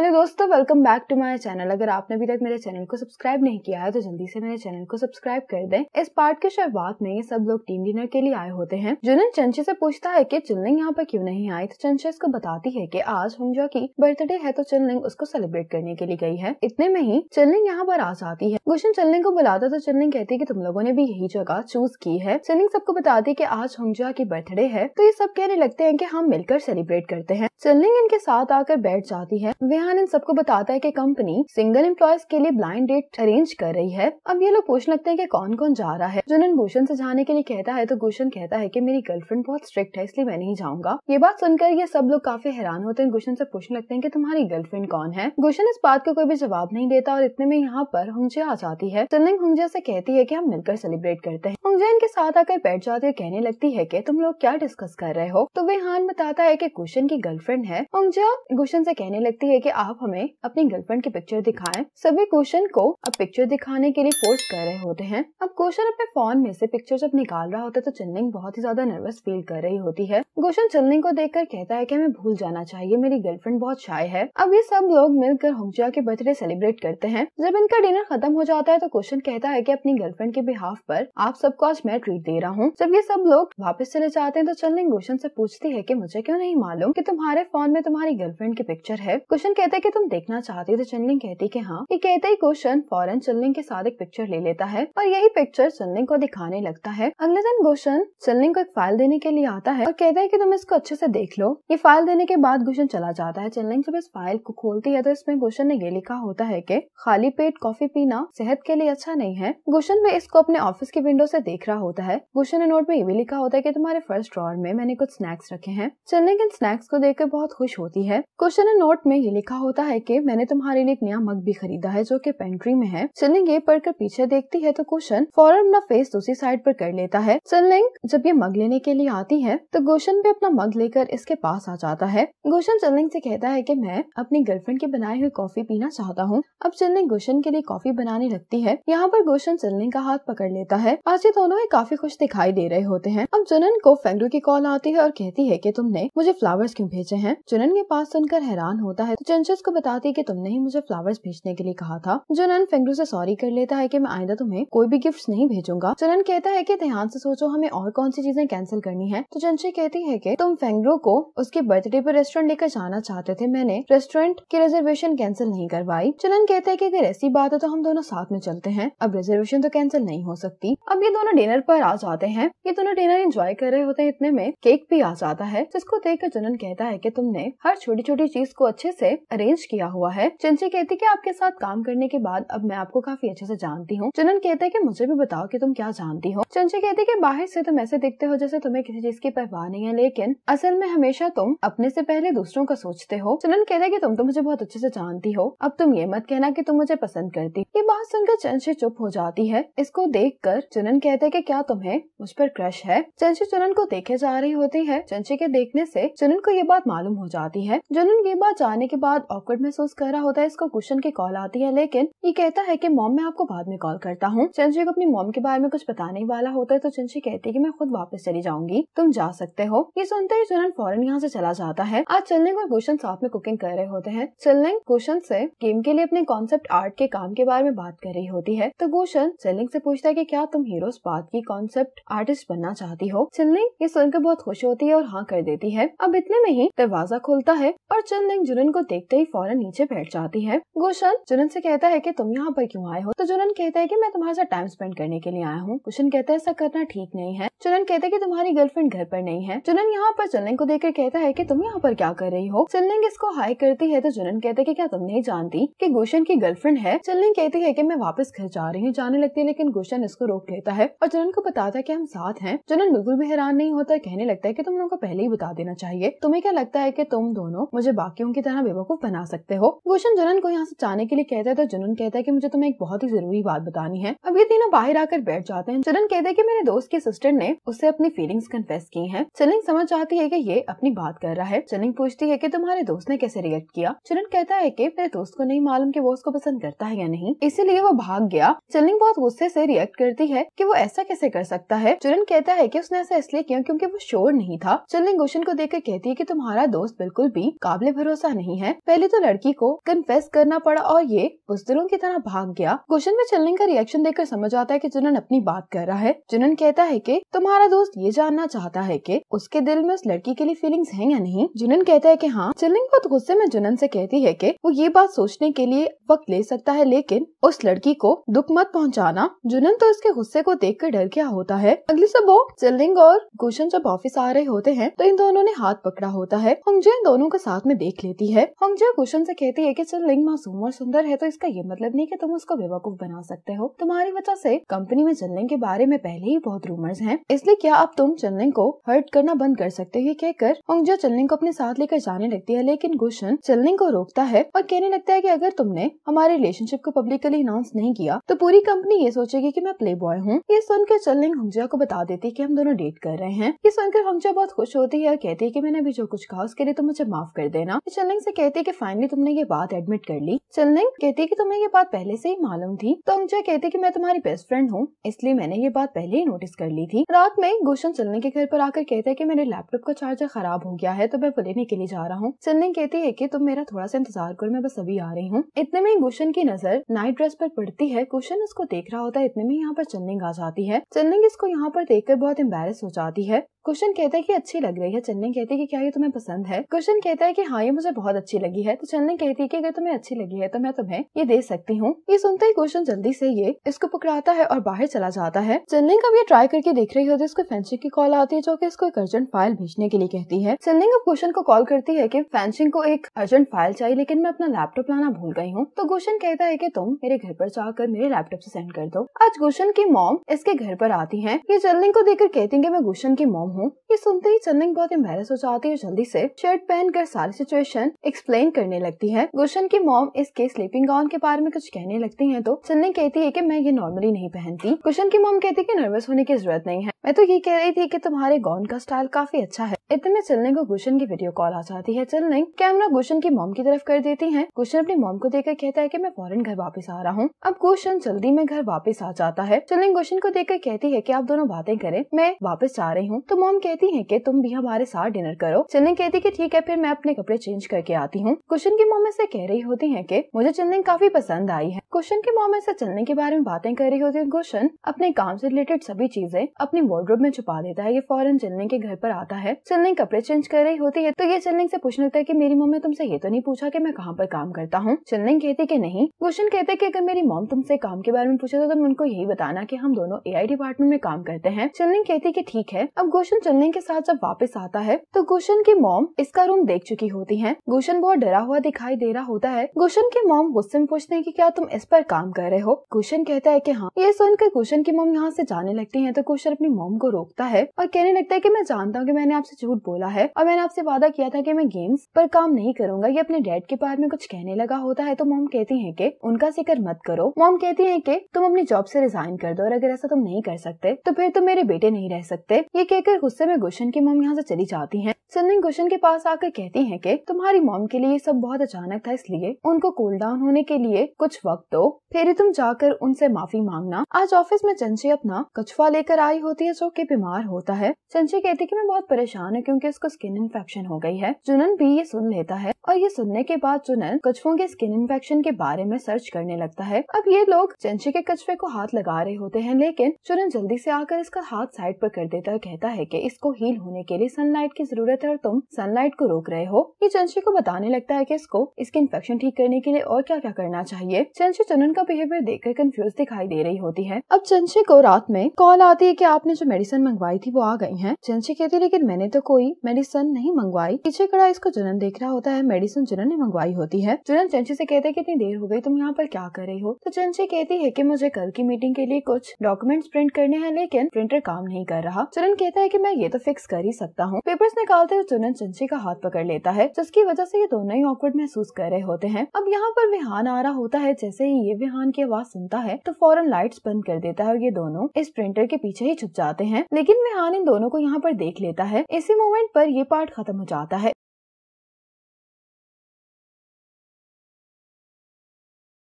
hello दोस्तों welcome back to my channel अगर आपने अभी तक मेरे चैनल को सब्सक्राइब नहीं किया है तो जल्दी से मेरे चैनल को सब्सक्राइब कर दें इस पार्ट की शुरुआत में ये सब लोग टीम डिनर के लिए आए होते हैं जुनन चंचे से पूछता है कि चिलनिंग यहाँ पर क्यों नहीं आई तो चंचे इसको बताती है कि आज जो की बर्थडे है तो चिलनिंग उसको सेलिब्रेट करने के लिए गई है इतने में ही चिलनिंग यहाँ पर आ जाती है गुशन चिलनिंग को बुलाता तो चिलनिंग कहती है की तुम लोगों ने भी यही जगह चूज की है चिलनिंग सबको बताती की आज जो की बर्थडे है तो ये सब कहने लगते है की हम मिलकर सेलिब्रेट करते हैं चिलनिंग इनके साथ आकर बैठ जाती है वे आनंद सबको बताता है कि कंपनी सिंगल एम्प्लॉयज के लिए ब्लाइंड डेट अरेंज कर रही है अब ये लोग पूछने लगते हैं कि कौन कौन जा रहा है जुनन भूषण से जाने के लिए कहता है तो भूषण कहता है कि मेरी गर्लफ्रेंड बहुत स्ट्रिक्ट है इसलिए मैं नहीं जाऊंगा ये बात सुनकर ये सब लोग काफी हैरान होते हैं गुशन से पूछने लगते हैं कि तुम्हारी गर्लफ्रेंड कौन है गुशन इस बात को कोई भी जवाब नहीं देता और इतने में यहाँ पर हुंगजिया आ जाती है चंदन हुंगजिया से कहती है की हम मिलकर सेलिब्रेट करते हैं हुंगजिया इनके साथ आकर बैठ जाती है कहने लगती है की तुम लोग क्या डिस्कस कर रहे हो तो वे हान बताता है की गुशन की गर्लफ्रेंड है हुंगजिया गुशन से कहने लगती है की आप हमें अपनी गर्लफ्रेंड की पिक्चर दिखाएं सभी क्वेश्चन को अब पिक्चर दिखाने के लिए फोर्स कर रहे होते हैं अब क्वेश्चन अपने फोन में से पिक्चर जब निकाल रहा होता है तो चन्निंग बहुत ही ज्यादा नर्वस फील कर रही होती है क्वेश्चन चन्निंग को देख कहता है की हमें भूल जाना चाहिए मेरी गर्लफ्रेंड बहुत शाय है अब ये सब लोग मिलकर हुंगजा के बर्थडे सेलिब्रेट करते हैं जब इनका डिनर खत्म हो जाता है तो क्वेश्चन कहता है की अपनी गर्लफ्रेंड के बिहाफ पर आप सबको आज मैं ट्रीट दे रहा हूँ जब ये सब लोग वापस चले जाते हैं तो चन्निंग क्वेश्चन ऐसी पूछती है की मुझे क्यों नहीं मालूम की तुम्हारे फोन में तुम्हारी गर्लफ्रेंड की पिक्चर है क्वेश्चन कहता है कि तुम देखना चाहती हो तो चनलिंग कहती कि हाँ ये कहते ही गोशन फौरन चनलिंग के साथ एक पिक्चर ले लेता है और यही पिक्चर चनलिंग को दिखाने लगता है अगले दिन गोशन चनलिंग को एक फाइल देने के लिए आता है और कहता है कि तुम इसको अच्छे से देख लो ये फाइल देने के बाद गोशन चला जाता है चनलिंग जब इस फाइल को खोलती है तो इसमें गोशन ने ये लिखा होता है की खाली पेट कॉफी पीना सेहत के लिए अच्छा नहीं है गोशन में इसको अपने ऑफिस की विंडो से देख रहा होता है गोशन ने नोट में ये भी लिखा होता है की तुम्हारे फर्स्ट ड्रॉर में मैंने कुछ स्नैक्स रखे हैं चनलिंग इन स्नैक्स को देख बहुत खुश होती है गोशन ने नोट में ये लिखा लिखा होता है कि मैंने तुम्हारे लिए एक नया मग भी खरीदा है जो कि पेंट्री में है सिलिंग ये पढ़कर पीछे देखती है तो कुशन फौरन अपना फेस दूसरी साइड पर कर लेता है सिलिंग जब ये मग लेने के लिए आती है तो गोशन भी अपना मग लेकर इसके पास आ जाता है गोशन सिलिंग से कहता है की मैं अपनी गर्लफ्रेंड की बनाई हुई कॉफी पीना चाहता हूँ अब सिलिंग गोशन के लिए कॉफी बनाने लगती है यहाँ पर गोशन सिलिंग का हाथ पकड़ लेता है आज ये दोनों ही काफी खुश दिखाई दे रहे होते हैं अब जुनन को फेंगरू की कॉल आती है और कहती है की तुमने मुझे फ्लावर्स क्यूँ भेजे है जुनन के पास सुनकर हैरान होता है तो कंशस को बताती है कि तुमने ही मुझे फ्लावर्स भेजने के लिए कहा था जुनन फिंगरू से सॉरी कर लेता है कि मैं आईदा तुम्हें कोई भी गिफ्ट नहीं भेजूंगा जुनन कहता है कि ध्यान से सोचो हमें और कौन सी चीजें कैंसिल करनी है तो जनशे कहती है कि तुम फेंगरू को उसके बर्थडे पर रेस्टोरेंट लेकर जाना चाहते थे मैंने रेस्टोरेंट की रिजर्वेशन कैंसिल नहीं करवाई जुनन कहता है की अगर ऐसी बात है तो हम दोनों साथ में चलते हैं अब रिजर्वेशन तो कैंसिल नहीं हो सकती अब ये दोनों डिनर पर आ जाते हैं ये दोनों डिनर एंजॉय कर रहे होते हैं इतने में केक भी आ जाता है जिसको देख कर जुनन कहता है की तुमने हर छोटी छोटी चीज को अच्छे से अरेंज किया हुआ है चंची कहती कि आपके साथ काम करने के बाद अब मैं आपको काफी अच्छे से जानती हूँ चनन कहता है कि मुझे भी बताओ कि तुम क्या जानती हो चंची कहती कि बाहर से तुम ऐसे दिखते हो जैसे तुम्हें किसी चीज की परवाह नहीं है लेकिन असल में हमेशा तुम अपने से पहले दूसरों का सोचते हो चनन कहता है की तुम तो मुझे बहुत अच्छे से जानती हो अब तुम ये मत कहना की तुम मुझे पसंद करती ये बात सुनकर चंची चुप हो जाती है इसको देख कर चुनन कहते हैं की क्या तुम्हें मुझ पर क्रश है चंची चुनन को देखे जा रही होती है चंची के देखने ऐसी चुनन को ये बात मालूम हो जाती है जुनन ये बात जानने के बाद बहुत ऑकवर्ड महसूस कर रहा होता है इसको गुशन की कॉल आती है लेकिन ये कहता है की मॉम मैं आपको बाद में कॉल करता हूँ चंची को अपनी मॉम के बारे में कुछ बताने वाला होता है तो चंची कहती है की मैं खुद वापस चली जाऊंगी तुम जा सकते हो ये सुनते ही चरण फॉरन यहाँ से चला जाता है आज चिल्लिंग और कुशन साथ में कुकिंग कर रहे होते हैं चिल्लिंग गुशन से गेम के लिए अपने कॉन्सेप्ट आर्ट के काम के बारे में बात कर रही होती है तो कुशन चिल्लिंग से पूछता है की क्या तुम हीरो की कॉन्सेप्ट आर्टिस्ट बनना चाहती हो चिल्लिंग ये सुनकर बहुत खुश होती है और हाँ कर देती है अब इतने में ही दरवाजा खुलता है और चिल्लिंग जुनन को देख देखते ही फौरन नीचे बैठ जाती है गुलशन जुनन से कहता है कि तुम यहाँ पर क्यों आए हो तो जुनन कहता है कि मैं तुम्हारे साथ टाइम स्पेंड करने के लिए आया हूँ गुलशन कहता है ऐसा करना ठीक नहीं है चुनन कहता है कि तुम्हारी गर्लफ्रेंड घर पर नहीं है चुनन यहाँ पर चुनलिंग को देखकर कहता है कि तुम यहाँ पर क्या कर रही हो चुनलिंग इसको हाई करती है तो चुनन कहते कि क्या तुम नहीं जानती कि गुलशन की गर्लफ्रेंड है चुनलिंग कहती है कि मैं वापस घर जा रही हूँ जाने लगती है लेकिन गुलशन इसको रोक लेता है और चुनन को बताता है की हम साथ हैं चुनन बिल्कुल भी हैरान नहीं होता कहने लगता है की तुम लोगों को पहले ही बता देना चाहिए तुम्हें क्या लगता है की तुम दोनों मुझे बाकियों की तरह बेवकूफ बना सकते हो भूषण जनन को यहाँ से जाने के लिए कहता है तो जनन कहता है की मुझे तुम्हें एक बहुत ही जरूरी बात बतानी है अब ये तीनों बाहर आकर बैठ जाते हैं चरण कहते हैं की मेरे दोस्त के सिस्टर ने उससे अपनी फीलिंग्स कन्फेस की है चलिंग समझ आती है की ये अपनी बात कर रहा है चलिंग पूछती है की तुम्हारे दोस्त ने कैसे रिएक्ट किया चरण कहता है की मेरे दोस्त को नहीं मालूम की वो उसको पसंद करता है या नहीं इसीलिए वो भाग गया चलिंग बहुत गुस्से ऐसी रिएक्ट करती है की वो ऐसा कैसे कर सकता है चुरन कहता है कि उसने ऐसा इसलिए किया क्योंकि वो शोर नहीं था चलिंग गुशन को देखकर कहती है कि तुम्हारा दोस्त बिल्कुल भी काबिल भरोसा नहीं है पहले तो लड़की को कन्फेस करना पड़ा और ये बुजदिलों की तरह भाग गया गुशन में चलने का रिएक्शन देखकर समझ आता है की जुनन अपनी बात कर रहा है जुनन कहता है की तुम्हारा दोस्त ये जानना चाहता है की उसके दिल में उस लड़की के लिए फीलिंग्स है या नहीं जुनन कहता है की हाँ चिलिंग बहुत गुस्से में जुनन से कहती है की वो ये बात सोचने के लिए वक्त ले सकता है लेकिन उस लड़की को दुख मत पहुँचाना जुनन तो उसके गुस्से को देख कर डर गया होता है अगली सुबह चिलिंग और गुशन जब ऑफिस आ रहे होते हैं तो इन दोनों ने हाथ पकड़ा होता है इन दोनों को साथ में देख लेती है सोंगजा क्वेश्चन से कहती है कि चल लिंग मासूम और सुंदर है तो इसका ये मतलब नहीं कि तुम उसको बेवकूफ बना सकते हो तुम्हारी वजह से कंपनी में चलने के बारे में पहले ही बहुत रूमर्स हैं इसलिए क्या अब तुम चलने को हर्ट करना बंद कर सकते हो ये कहकर सोंगजा चलने को अपने साथ लेकर जाने लगती है लेकिन गुशन चलने को रोकता है और कहने लगता है की अगर तुमने हमारे रिलेशनशिप को पब्लिकली अनाउंस नहीं किया तो पूरी कंपनी ये सोचेगी की मैं प्ले बॉय हूँ ये सुनकर चलने हंगजा को बता देती है की हम दोनों डेट कर रहे हैं ये सुनकर हंगजा बहुत खुश होती है और कहती है की मैंने अभी जो कुछ कहा उसके लिए तुम तो मुझे माफ कर देना चलने से कहती कहते कि फाइनली तुमने ये बात एडमिट कर ली सिलनिंग कहती कि तुम्हें ये बात पहले से ही मालूम थी तमजा तो कहते कि मैं तुम्हारी बेस्ट फ्रेंड हूँ इसलिए मैंने ये बात पहले ही नोटिस कर ली थी रात में गुशन चलने के घर पर आकर कहते है कि मेरे लैपटॉप का चार्जर खराब हो गया है तो मैं लेने के लिए जा रहा हूँ सिलनिंग कहती है की तुम मेरा थोड़ा सा इंतजार करो मैं बस अभी आ रही हूँ इतने में गुशन की नजर नाइट ड्रेस पर पड़ती है गुशन उसको देख रहा होता है इतने में यहाँ पर चन्निंग आ जाती है चन्निंग इसको यहाँ पर देख बहुत एम्बेरस हो जाती है क्वेश्चन कहता है कि अच्छी लग रही है चंदन कहती है कि क्या ये तुम्हें पसंद है क्वेश्चन कहता है कि हाँ ये मुझे बहुत अच्छी लगी है तो चंदन कहती है कि अगर तुम्हें अच्छी लगी है तो मैं तुम्हें ये दे सकती हूँ ये सुनते ही क्वेश्चन जल्दी से ये इसको पकड़ाता है और बाहर चला जाता है चंदन कब ये ट्राई करके देख रही होती है इसको फैंसिंग की कॉल आती है जो की इसको एक अर्जेंट फाइल भेजने के लिए कहती है चंदन अब क्वेश्चन को कॉल करती है की फैंसिंग को एक अर्जेंट फाइल चाहिए लेकिन मैं अपना लैपटॉप लाना भूल गई हूँ तो गुशन कहता है की तुम मेरे घर पर जाकर मेरे लैपटॉप ऐसी सेंड कर दो आज गुशन की मॉम इसके घर पर आती है ये चंदन को देखकर कहती है मैं गुशन की मॉम हूँ ये सुनते ही चंदन बहुत एम्बेस हो जाती है जल्दी से शर्ट पहन कर सारी सिचुएशन एक्सप्लेन करने लगती है गुलशन की मॉम इसके स्लीपिंग गाउन के बारे में कुछ कहने लगती है तो चंदन कहती है की मैं ये नॉर्मली नहीं पहनती गुलशन की मॉम कहती है की नर्वस होने की जरूरत नहीं है मैं तो ये कह रही थी कि तुम्हारे गॉन का स्टाइल काफी अच्छा है इतने में को गुशन की वीडियो कॉल आ जाती है सिलने कैमरा गुशन की मॉम की तरफ कर देती है गुशन अपनी मॉम को देखकर कहता है कि मैं फौरन घर वापस आ रहा हूँ अब गुशन जल्दी में घर वापस आ जाता है चलिंग गुशन को देखकर कहती है की आप दोनों बातें करें मैं वापस जा रही हूँ तो मॉम कहती है की तुम भी हमारे साथ डिनर करो चलिंग कहती की ठीक है फिर मैं अपने कपड़े चेंज करके आती हूँ गुशन की मॉम ऐसी कह रही होती है की मुझे चलने काफी पसंद आई है गुशन की मॉम ऐसी चलने के बारे में बातें कर रही होती है गुशन अपने काम ऐसी रिलेटेड सभी चीजें अपनी वार्ड्रोब में छुपा देता है ये फौरन चलने के घर पर आता है चलने कपड़े चेंज कर रही होती है तो ये चलने से पूछने लगता है की मेरी मम्मी तुमसे ये तो नहीं पूछा की मैं कहाँ पर काम करता हूँ चलने कहती की नहीं गुशन कहते की अगर मेरी मोम तुमसे काम के बारे में पूछे तो तुम उनको यही बताना की हम दोनों ए डिपार्टमेंट में काम करते हैं चिल्लिंग कहती की ठीक है अब गुशन चलने के साथ जब वापस आता है तो गुशन की मोम इसका रूम देख चुकी होती है गुशन बहुत डरा हुआ दिखाई दे रहा होता है गुशन की मोम गुस्से में पूछते हैं कि क्या तुम इस पर काम कर रहे हो गुशन कहता है कि हाँ ये सुनकर गुशन की मोम यहाँ से जाने लगती है तो गुशन अपनी मॉम को रोकता है और कहने लगता है कि मैं जानता हूँ कि मैंने आपसे झूठ बोला है और मैंने आपसे वादा किया था कि मैं गेम्स पर काम नहीं करूंगा ये अपने डैड के बारे में कुछ कहने लगा होता है तो मॉम कहती है कि उनका जिक्र मत करो मॉम कहती है कि तुम अपनी जॉब से रिजाइन कर दो और अगर ऐसा तुम नहीं कर सकते तो फिर तुम मेरे बेटे नहीं रह सकते ये कहकर गुस्से में गुशन की मॉम यहाँ से चली जाती है सिन्नी गुशन के पास आकर कहती है कि तुम्हारी मॉम के लिए सब बहुत अचानक था इसलिए उनको कूल डाउन होने के लिए कुछ वक्त दो फिर तुम जाकर उनसे माफी मांगना आज ऑफिस में चंची अपना कछुआ लेकर आई होती ईयर्स के बीमार होता है संजय कहती कि मैं बहुत परेशान हूँ क्योंकि उसको स्किन इन्फेक्शन हो गई है जुनन भी ये सुन लेता है और ये सुनने के बाद जुनन कछुओं के स्किन इन्फेक्शन के बारे में सर्च करने लगता है अब ये लोग चंचे के कछुए को हाथ लगा रहे होते हैं लेकिन जुनन जल्दी से आकर इसका हाथ साइड पर कर देता है कहता है कि इसको हील होने के लिए सनलाइट की जरूरत है और तुम सनलाइट को रोक रहे हो ये चंचे को बताने लगता है की इसको इसके इन्फेक्शन ठीक करने के लिए और क्या क्या करना चाहिए चंची चुनन का बिहेवियर देख कर कंफ्यूज दिखाई दे रही होती है अब चंची को रात में कॉल आती है की आपने जो मेडिसिन मंगवाई थी वो आ गई है चंची कहती है लेकिन मैंने तो कोई मेडिसिन नहीं मंगवाई पीछे खड़ा इसको जुनन देख रहा होता है मेडिसिन जुनन ने मंगवाई होती है जुनन चंची से कहते हैं कितनी देर हो गई तुम यहाँ पर क्या कर रही हो तो चंची कहती है की मुझे कल की मीटिंग के लिए कुछ डॉक्यूमेंट्स प्रिंट करने हैं लेकिन प्रिंटर काम नहीं कर रहा चुनन कहता है की मैं ये तो फिक्स कर ही सकता हूँ पेपर निकालते हुए चुनन चंची का हाथ पकड़ लेता है जिसकी वजह से ये दोनों ही ऑकवर्ड महसूस कर रहे होते हैं अब यहाँ पर विहान आ रहा होता है जैसे ही ये विहान की आवाज सुनता है तो फौरन लाइट्स बंद कर देता है और ये दोनों इस प्रिंटर के पीछे ही छुप जाते जाते हैं लेकिन वे हान इन दोनों को यहाँ पर देख लेता है इसी मोमेंट पर ये पार्ट खत्म हो जाता है